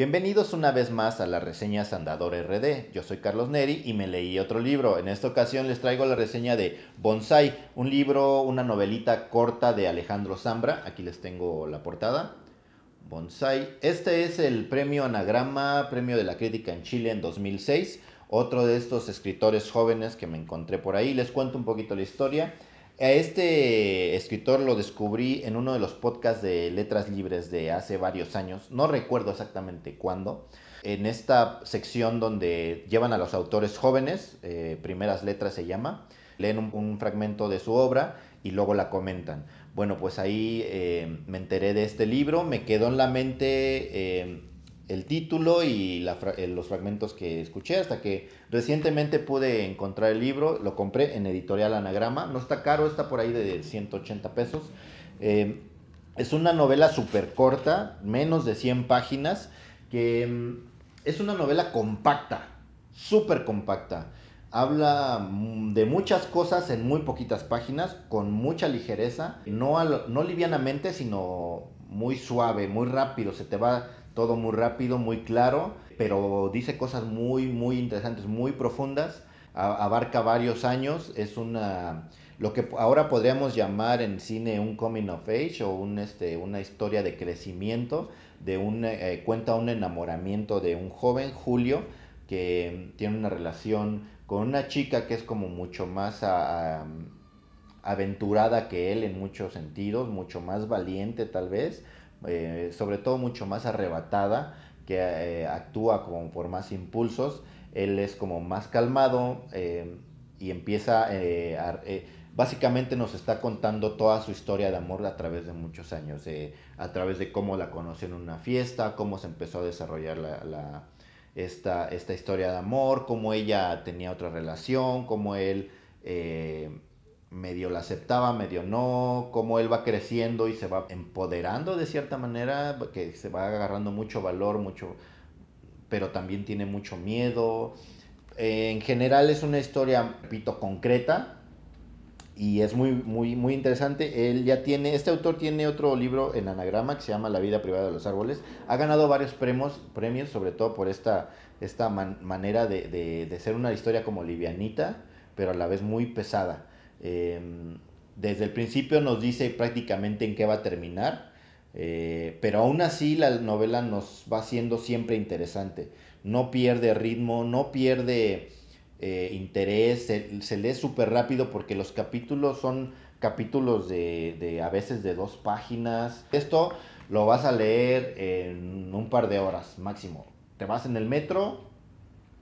Bienvenidos una vez más a la reseña Sandador RD. Yo soy Carlos Neri y me leí otro libro. En esta ocasión les traigo la reseña de Bonsai, un libro, una novelita corta de Alejandro Zambra. Aquí les tengo la portada. Bonsai. Este es el premio Anagrama, premio de la crítica en Chile en 2006. Otro de estos escritores jóvenes que me encontré por ahí. Les cuento un poquito la historia. A este escritor lo descubrí en uno de los podcasts de Letras Libres de hace varios años, no recuerdo exactamente cuándo, en esta sección donde llevan a los autores jóvenes, eh, Primeras Letras se llama, leen un, fragmento de su obra y luego la comentan. Bueno, pues ahí eh, me enteré de este libro, me quedó en la mente eh, el título y eh, los fragmentos que escuché hasta que recientemente pude encontrar el libro, lo compré en editorial Anagrama, no está caro, está por ahí de 180 pesos. Eh, es una novela súper corta, menos de 100 páginas, que mm, es una novela compacta, súper compacta. Habla mm, de muchas cosas en muy poquitas páginas, con mucha ligereza, no, no livianamente, sino muy suave, muy rápido, se te va todo muy rápido, muy claro, pero dice cosas muy, muy interesantes, muy profundas, abarca varios años, es una, lo que ahora podríamos llamar en cine un coming of age o un, este, una historia de crecimiento, de un, eh, cuenta un enamoramiento de un joven, Julio, que tiene una relación con una chica que es como mucho más ah, ah, aventurada que él en muchos sentidos, mucho más valiente tal vez, eh, sobre todo mucho más arrebatada, que eh, actúa como por más impulsos, él es como más calmado eh, y empieza básicamente nos está contando toda su historia de amor a través de muchos años, a través de cómo la conoció en una fiesta, cómo se empezó a desarrollar la, esta, esta historia de amor, cómo ella tenía otra relación, cómo él medio la aceptaba, medio no, cómo él va creciendo y se va empoderando de cierta manera, que se va agarrando mucho valor, mucho, pero también tiene mucho miedo. en general es una historia, repito, concreta y es muy, muy, muy interesante. Él ya tiene, este autor tiene otro libro en anagrama que se llama La vida privada de los árboles. Ha ganado varios premios, premios sobre todo por esta, esta manera de, de ser una historia como livianita, pero a la vez muy pesada Em, desde el principio nos dice prácticamente en qué va a terminar, eh, pero aún así la novela nos va siendo siempre interesante. No pierde ritmo, no pierde eh, interés, se, lee súper rápido porque los capítulos son capítulos de, a veces de dos páginas. Esto lo vas a leer en un par de horas máximo. Te vas en el metro,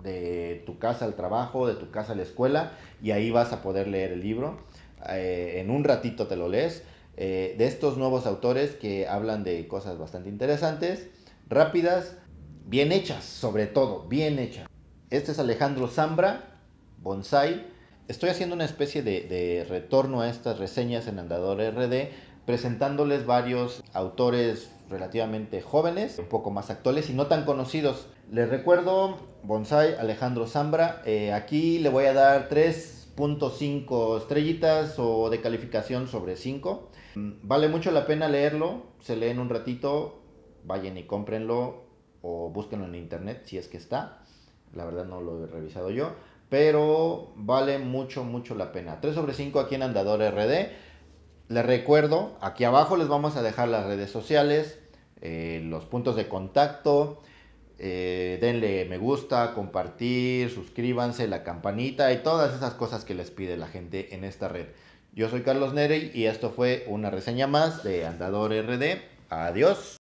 de tu casa al trabajo, de tu casa a la escuela, y ahí vas a poder leer el libro. Eh, en un ratito te lo lees. Eh, de estos nuevos autores que hablan de cosas bastante interesantes, rápidas, bien hechas, sobre todo, bien hechas. Este es Alejandro Zambra, Bonsai. Estoy haciendo una especie de, de retorno a estas reseñas en Andador RD presentándoles varios autores relativamente jóvenes, un poco más actuales y no tan conocidos. Les recuerdo Bonsai Alejandro Zambra. Eh, aquí le voy a dar 3.5 estrellitas o de calificación sobre 5. Mm, vale mucho la pena leerlo, se leen un ratito, vayan y cómprenlo o búsquenlo en internet si es que está. La verdad no lo he revisado yo, pero vale mucho, mucho la pena. 3 sobre 5 aquí en Andador RD. Les recuerdo, aquí abajo les vamos a dejar las redes sociales, eh, los puntos de contacto. Eh, denle me gusta, compartir, suscríbanse, la campanita y todas esas cosas que les pide la gente en esta red. Yo soy Carlos Nerey y esto fue una reseña más de Andador RD. Adiós.